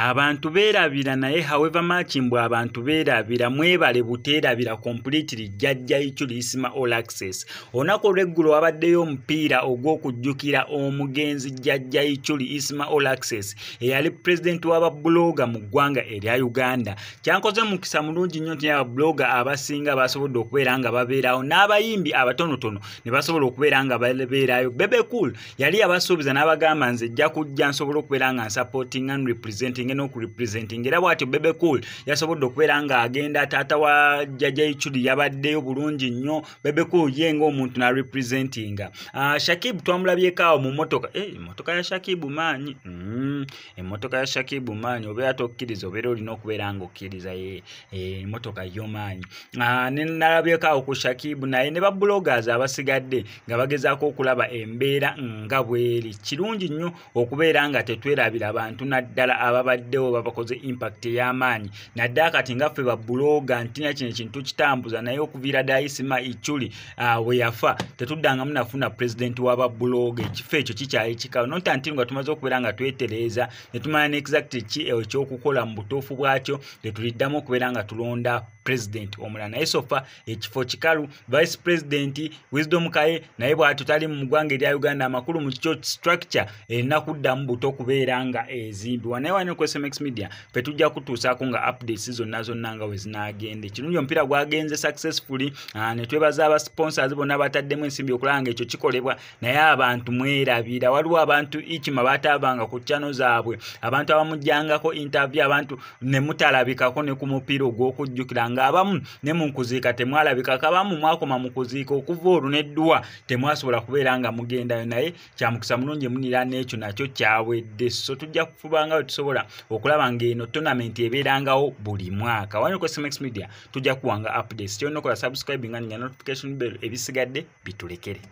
abantu beerabira naye however makimbwe abantu beerabira mwebale buteerabira completely jjajja ikyo liisima all access olunaku olweggulo wabaddeyo omupiira ogw'okujjukira omugenzi jjajja ikyo liisima all access eyali pulezidenti w'ababuloga mu ggwanga erya uganda kyankoze mukisa mulungi nnyo nti ababuloga abasinga basobodde okubeera nga babeerawo n'abayimbi abatonotono ne basobola okubeera nga babeerayo bebe cool yali yabasuubiza n'abagamba nze jja kujja nsobole okubeera nga nsupporting and representing ng'e n'okurepresenting era bw'atyo bebe cool yasobodde okubeera ng'agenda taata wa jjajja ichudi yabaddeyo bulungi nnyo bebe cool ye ng'omuntu n'arepresentinga uh, ah, shakib twamulabyeko awo mu motoka hey, eh, emmotoka ya shakibu maanyi mm, emmotoka ya shakibu maanyi obeera tokkiriza obeera olina okubeera ng'okkiriza ye eh, emmotoka eh, y'omaanyi uh, ah, ne nalabyeko awo ku shakibu naye ne ba bloggers abasigadde nga bagezaako okulaba embeera nga bweri kirungi nnyo okubeera nga tetwerabira bantu naddala ababa baddewo ba bakoze impact ey'amaanyi nadde akati ngaffe babuloga ntina kino ekintu kitambuza naye okuviira daisima ichuli bwe ah, yafa tetuddangamu nafuna pulezidenti wa babuloga ekifo ekyo kikyali kikalo nota nti nga tumaze okubeera nga twetereeza netumanya neexact ki ekyokukola eh, mu butuufu bwakyo tetuliddamu okubeera nga tulonda president omulala naye sofa ekifo kikalu vice president wisdom kaye naye bwati tali mu ggwanga erya uganda amakulu mu kyo structure erina kuddamu buto okubeera nga ezimbibwa naye wanekwe SMX Media petujja kutuusaako nga updates zonna zonna nga we zinaagenda ekirungi omupiira gwagenze successfully ne twebaza abasponsors bonna bataddemu ensimbi okulaba ngaekyo kikolebwa naye abantu mwerabira waliwo abantu ikima baatabanga ku cyano zaabwe abantu abamujjangako interview abantu ne mutalabikako ne ku mupiira ogw'okujjukira ng'abamu ne mu nkuziika temwalabikako abamu mwakoma mu kuziika okuva olunedduwa temwasobola kubeera nga mugendayo naye kyamukisa mulungi muniraan'ekyo nakyo kyawedde so tujja kufubangayo tusobola okulaba ng'eno tonamenti ebeerangawo buli mwaka wanokosmax media tujja kuwanga updates kyonokola subscribe nga nga notification bell ebisigadde bitulekere